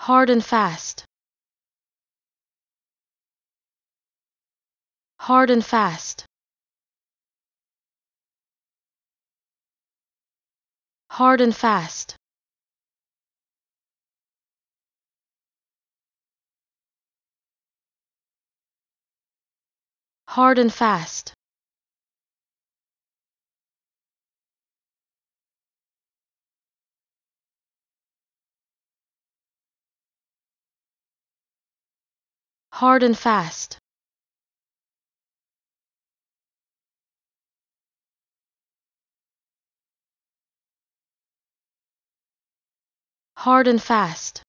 Hard and fast. Hard and fast. Hard and fast. Hard and fast. hard and fast hard and fast